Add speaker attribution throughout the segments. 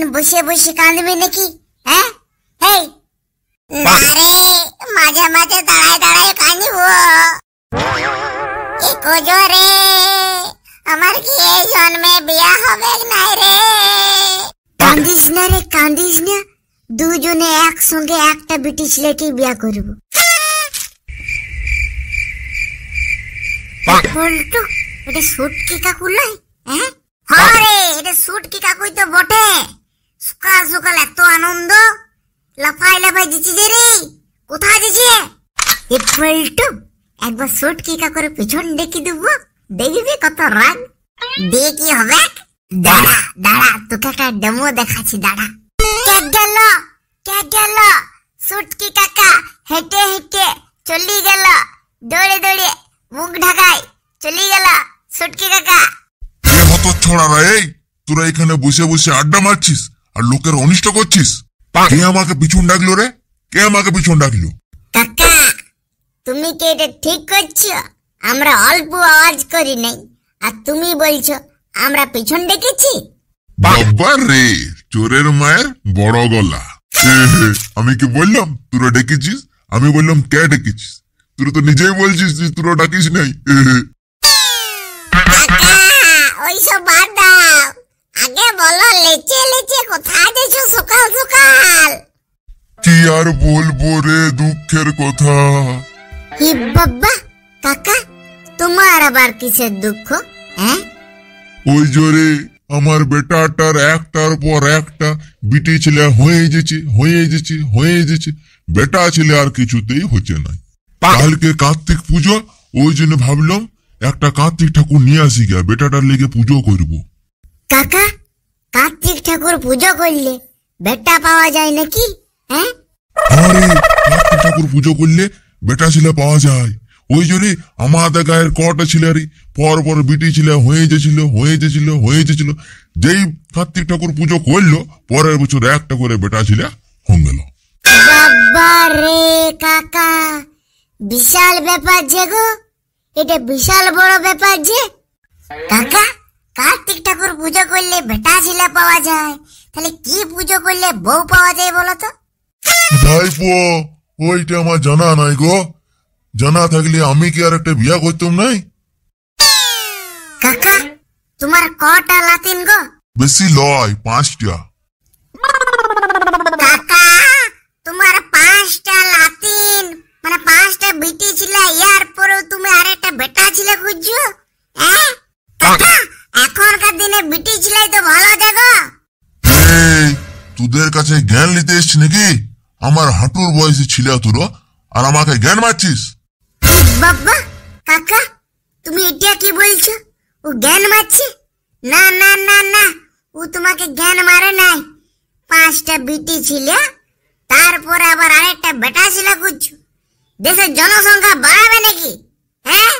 Speaker 1: দিন বসে বসে কাঁদবে নাকি হ্যাঁ হেই না রে মাঝে মাঝে দাঁড়ায় দাঁড়ায় রে আমার কি এই জন্মে বিয়া হবে নাই রে কান্দিস না রে কান্দিস না দুজনে একসঙ্গে একটা ব্রিটিশ লেকে বিয়া করব এটা সুট কি কাকুর নয় হ্যাঁ হ্যাঁ রে এটা সুট কি কাকুই তো বটে সকাল সকাল এত আনন্দ লাফাই লাফাই দিচ্ছি যে রে কোথায় দিছে এ একবার শোট কেকা করে পেছন দেখি দেবো দেখবি কত রাগ দিয়ে কি হবে দাঁড়া দাঁড়া তোকে একটা ডেমো দেখাচ্ছি দাঁড়া কে গেল কে গেল সুটকি কাকা হেঁটে হেঁটে চলি গেল দৌড়ে দৌড়ে মুখ ঢাকায় চলি গেল সুটকি কাকা
Speaker 2: এ মতো ছোড়া রে তোরা এখানে বসে বসে আড্ডা মারছিস আর লোকের অনিষ্ট করছিস কে আমাকে পিছন ডাকলো রে কে আমাকে পিছন ডাকলো
Speaker 1: কাকা তুমি কি এটা ঠিক করছো আমরা অল্প আওয়াজ করি নাই আর তুমি বলছো আমরা পিছন ডেকেছি
Speaker 2: বাবা রে চোরের মায়ের বড় গলা আমি কি বললাম তোরা ডেকেছিস আমি বললাম কে ডেকেছিস তুই তো নিজেই বলছিস তুই তোরা ডাকিস নাই
Speaker 1: আগে বলো লেচে লেচে কোথায় গেছো সকাল সকাল
Speaker 2: কি আর বলবো রে দুঃখের কথা
Speaker 1: হে বাবা কাকা তোমার আবার কিসের দুঃখ হ্যাঁ
Speaker 2: ওই জোরে আমার বেটাটার একটার পর একটা বিটি ছেলে হয়ে যেছে হয়ে যেছে হয়ে যেছে বেটা ছেলে আর কিছুতেই হচ্ছে না কালকে কার্তিক পুজো ওই জন্য ভাবলাম একটা কার্তিক ঠাকুর নিয়ে আসি গিয়া বেটাটার লেগে পুজো করবো
Speaker 1: কাকা কার্তিক ঠাকুর পুজো করলে বেটা পাওয়া যায় নাকি হ্যাঁ
Speaker 2: কার্তিক ঠাকুর পুজো করলে বেটা ছেলে পাওয়া যায় ওই জন্যই আমাদের গায়ের কটা ছিল আর পর পর বিটি ছিল হয়ে যেছিল হয়ে যেছিল হয়ে যেছিল যেই কার্তিক ঠাকুর পুজো করলো পরের বছর একটা করে বেটা ছিল হয়ে গেল
Speaker 1: রে কাকা বিশাল ব্যাপার যে গো এটা বিশাল বড় ব্যাপার যে কাকা কার্তিক ঠাকুর পুজো করলে বেটা ছেলে পাওয়া যায় তাহলে কি পুজো করলে বউ পাওয়া যায় বলো তো
Speaker 2: ভাইপো ওইটা আমার জানা নাই গো জানা থাকলে আমি কি আর একটা বিয়া করতাম নাই
Speaker 1: কাকা তোমার কটা লাতিন গো
Speaker 2: বেশি লয় পাঁচটা
Speaker 1: কাকা তোমার পাঁচটা লাতিন মানে পাঁচটা বিটি ছিল ইয়ার তুমি আর একটা বেটা ছিল খুঁজছো হ্যাঁ কাকা এখনকার দিনে বিটি ছিলাই তো ভালো জায়গা
Speaker 2: তোদের কাছে জ্ঞান নিতে এসছি নাকি আমার হাঁটুর বয়সে ছিল তোর আর আমাকে জ্ঞান মারছিস
Speaker 1: বাবা কাকা তুমি এটা কি বলছো ও জ্ঞান মারছে না না না না ও তোমাকে জ্ঞান মারে নাই পাঁচটা বিটি ছিল তারপরে আবার আরেকটা বেটা ছিল কুচ্ছু দেশের জনসংখ্যা বাড়াবে নাকি হ্যাঁ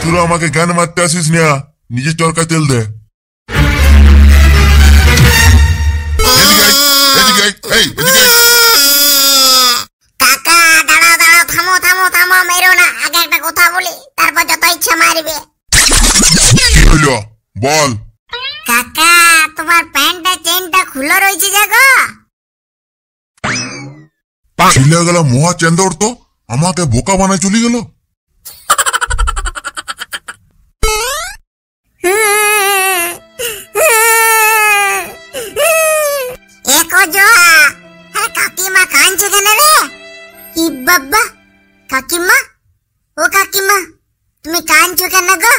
Speaker 2: তোরা আমাকে জ্ঞান মারতে আসিস না নিজের চরকায় তেল দে
Speaker 1: তারপর যত মারবে বল কাকা তোমার প্যান্টটা চেনটা খুলে রয়েছে জাগো
Speaker 2: ছিলে গেল মহা চেন্দর তো আমাকে বোকা বানায় চলে
Speaker 1: গেল কি বাবা কাকিমা ও কাকিমা তুমি কাঁদছো কেন গো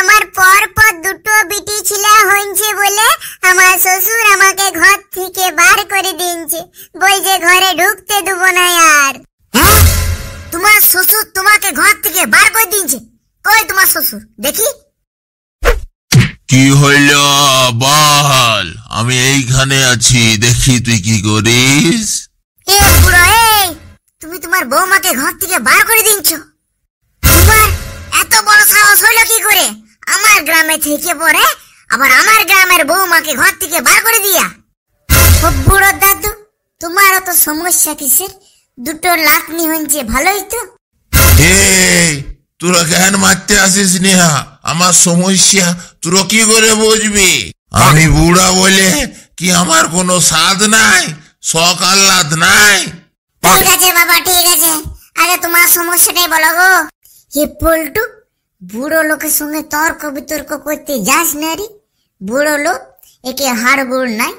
Speaker 1: আমার পর পর দুটো বিটি ছিলে হইছে বলে আমার শ্বশুর আমাকে ঘর থেকে বার করে দিয়েছে বলছে ঘরে ঢুকতে দেব না আর তোমার শ্বশুর তোমাকে ঘর থেকে বার করে দিয়েছে কই তোমার শ্বশুর দেখি
Speaker 3: কি হইল বল আমি এইখানে আছি দেখি তুই কি করিস
Speaker 1: তুমি তোমার বৌমাকে ঘর থেকে বার করে দিনছ তোমার এত বড় সাহস হইল কি করে আমার গ্রামে থেকে পরে আবার আমার গ্রামের বৌমাকে ঘর থেকে বার করে দিয়া বুড়ো দাদু তোমার অত সমস্যা কিসের দুটো লাকনি নিহঞ্চে ভালোই তো
Speaker 3: তোরা জ্ঞান মারতে আসিস নেহা আমার সমস্যা তোরা কি করে বুঝবি আমি বুড়া বলে কি আমার কোনো স্বাদ নাই শখ আহ্লাদ নাই
Speaker 1: ঠিক আছে বাবা ঠিক আছে তোমার সমস্যাটাই বলো গো হে পল্টু বুড়ো লোকের সঙ্গে তর্ক বিতর্ক করতে যাস না রে বুড়ো লোক একে হাড় বুড় নাই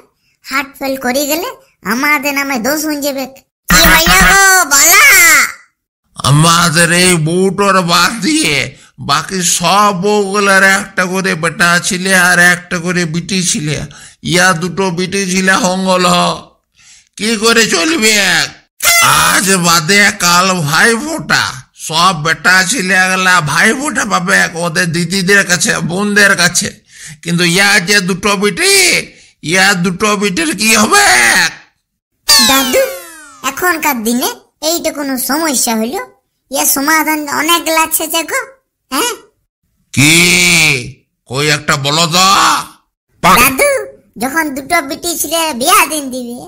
Speaker 1: ফেল করে গেলে আমাদের নামে দোষ হয়ে যাবে কি গো বলা
Speaker 3: আমাদের এই বুটোর বাদ দিয়ে বাকি সব বউগুলার একটা করে বেটা ছিলে আর একটা করে বিটি ছিলে ইয়া দুটো বিটি ছিলে হঙ্গল কি করে চলবে এক আজ বাদে কাল ভাই ফোটা সব বেটা ছেলে গেলা ভাই ফোটা পাবে ওদের দিদিদের কাছে বোনদের কাছে কিন্তু ইয়া যে দুটো বিটি ইয়া দুটো বিটির কি হবে
Speaker 1: দাদু এখনকার দিনে এইটা কোনো সমস্যা হলো ইয়া সমাধান অনেক লাগছে দেখো হ্যাঁ
Speaker 3: কি কই একটা বলো তো
Speaker 1: দাদু যখন দুটো বিটি ছেলে বিয়া দিন দিবে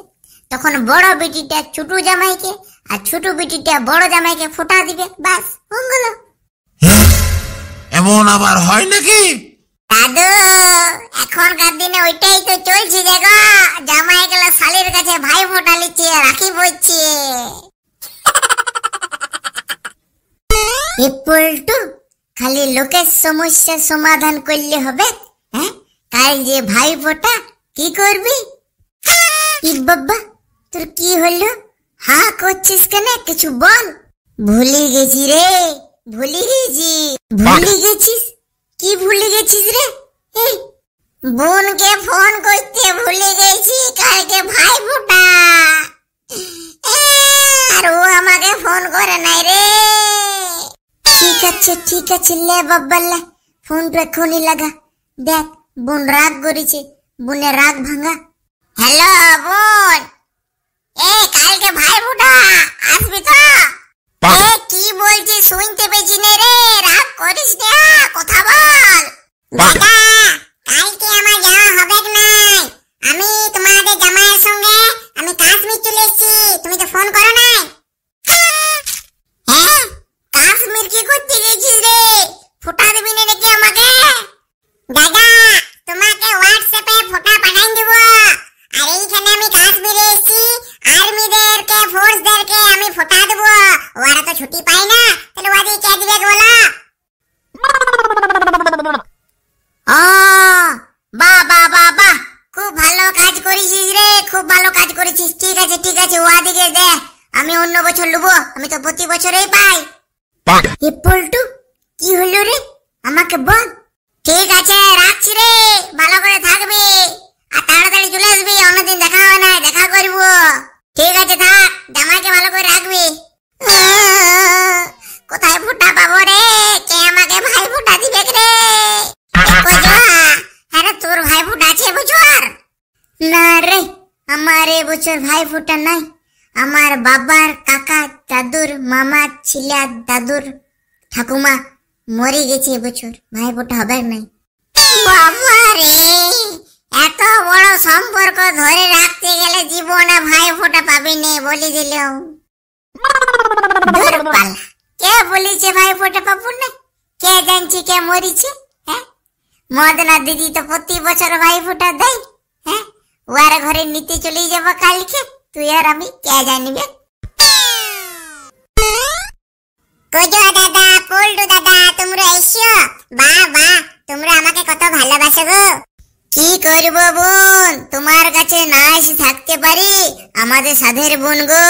Speaker 1: তখন বড় বেটিটা ছোট জামাইকে আর ছোট বেটিটা বড় জামাইকে ফোটা দিবে বাস হঙ্গল এমন আবার হয় নাকি দাদু এখনকার দিনে ওইটাই তো চলছে দেখো জামাই গেলে শালির কাছে ভাই ফোটা লিচ্ছে রাখি বলছি পল্টু খালি লোকের সমস্যা সমাধান করলে হবে হ্যাঁ কাল যে ভাই ফোটা কি করবি হ্যাঁ। বাবা তোর কি হলো হা করছিস কেন কিছু বল ভুলে গেছি রে ভুলে গেছি ভুলে গেছিস কি ভুলে গেছিস রে বোনকে ফোন করতে ভুলে গেছি কালকে ভাই ফুটা আর ও আমাকে ফোন করে নাই রে ঠিক আছে ঠিক আছে লে ফোন ফোনটা এক্ষুনি লাগা দেখ বোন রাগ করেছে বোনে রাগ ভাঙা হ্যালো বোন এ কালকে ভাই বুটা আসবি কি বলছিস শুনতে পেছি রে রাগ করিস না কথা বল বেটা কালকে আমার যাওয়া হবে না আমি তোমাদের জামাইয়ের সঙ্গে আমি কাশ্মীর চলে এসেছি তুমি তো ফোন করো না করেছিস ঠিক আছে ঠিক আছে ও আদিকে দে আমি অন্য বছর লুবো আমি তো প্রতি বছরই পাই এ পল্টু কি হলো রে আমাকে বল ঠিক আছে রাখছি রে ভালো করে থাকবি আর তাড়াতাড়ি চলে আসবি অন্যদিন দেখা হবে না দেখা করবো ঠিক আছে থাক জামাইকে ভালো করে রাখবি মানুষের ভাই ফুটা নাই আমার বাবার কাকা দাদুর মামা ছিলা দাদুর ঠাকুমা মরে গেছে এবছর ভাই ফুটা হবে নাই এত বড় সম্পর্ক ধরে রাখতে গেলে জীবনে ভাই ফোটা পাবি নে বলি দিলেও কে বলেছে ভাই ফোটা পাবো না কে জানছি কে মরিছে হ্যাঁ মদনা দিদি তো প্রতি বছর ভাই ফোটা দেয় হ্যাঁ ওয়ার ঘরে নিতে চলে যাব কালকে তুই আর আমি কে জানিবে কোজো দাদা পোল্টু দাদা তোমরা এসো বাহ বাহ তোমরা আমাকে কত ভালোবাসো গো কি করব বোন তোমার কাছে না এসে থাকতে পারি আমাদের সাধের বোন গো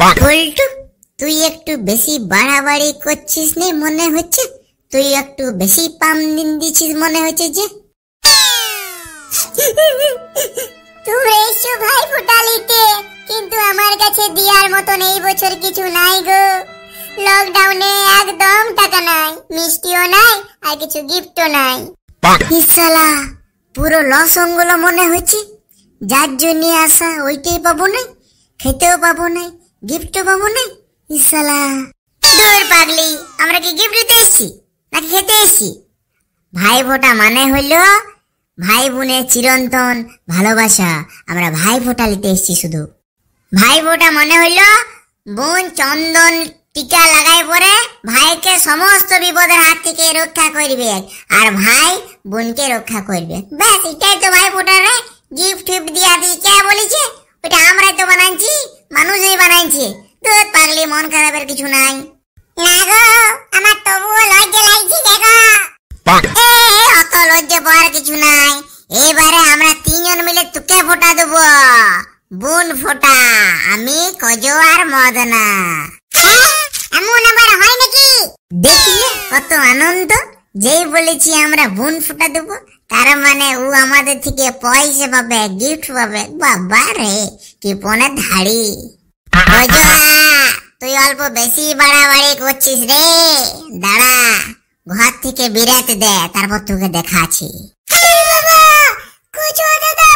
Speaker 1: পোল্টু তুই একটু বেশি বাড়াবাড়ি করছিস নে মনে হচ্ছে তুই একটু বেশি পাম দিন দিছিস মনে হচ্ছে যে তুমি এসো ভাই ফুটালিতে কিন্তু আমার কাছে দিয়ার মতন এই বছর কিছু নাই গো লকডাউনে একদম টাকা নাই মিষ্টিও নাই আর কিছু গিফটও নাই ইসালা পুরো লস লসঙ্গলো মনে হচ্ছে যার জন্য আসা ওইটাই পাবো না খেতেও পাবো না গিফটও পাবো না ইসালা দূর পাগলি আমরা কি গিফট দিতে এসছি নাকি খেতে এসছি ভাই ফোটা মানে হইলো ভাই বোনের চিরন্তন ভালোবাসা আমরা ভাই ফোটা নিতে এসছি শুধু ভাই ফোটা মনে হইল বোন চন্দন টিকা লাগাই পরে ভাইকে সমস্ত বিপদের হাত থেকে রক্ষা করবে আর ভাই বোনকে রক্ষা করবে ব্যাস এটাই তো ভাই রে গিফট ফিফট দিয়া দিয়ে কে বলেছে ওটা আমরাই তো বানাইছি মানুষই বানাইছি তোর পাগলি মন খারাপের কিছু নাই না গো চুন ফোটা আমি কজো আর মদনা হ্যাঁ, এমন আবার হয় নাকি দেখলে কত আনন্দ যেই বলেছি আমরা বোন ফুটা দেব তার মানে ও আমাদের থেকে পয়সা পাবে গিফট পাবে বাবা রে কি পনে ধাড়ি তুই অল্প বেশি বাড়াবাড়ি করছিস রে দাঁড়া ঘর থেকে বিরাতে দে তারপর তোকে দেখাছি বাবা কুচো দাদা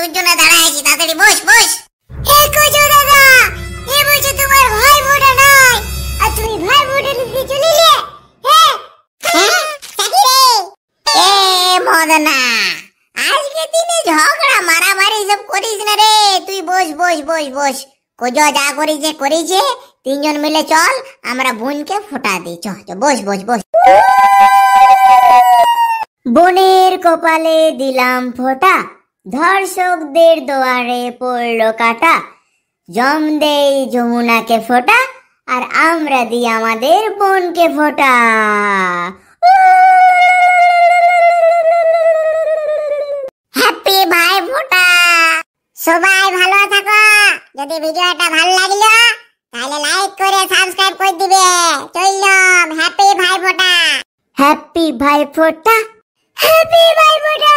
Speaker 1: তোর জন্য দাঁড়ায় আছি তাড়াতাড়ি বস বস হ্যাঁ? করেছে তিনজন মিলে চল আমরা বোনকে ফোটা দিই চ বস বস বস বোনের কপালে দিলাম ফোটা ধর্ষকদের দোয়ারে পড়ল কাটা জম দেই যমুনাকে ফোটা আর আমরা দিই আমাদের বোনকে ফোটা হ্যাপি ভাই ফোটা সবাই ভালো থাকো যদি ভিডিওটা ভালো লাগলো তাহলে লাইক করে সাবস্ক্রাইব করে দিবে চললাম হ্যাপি ভাই ফোটা হ্যাপি ভাই ফোটা হ্যাপি ভাই ফোটা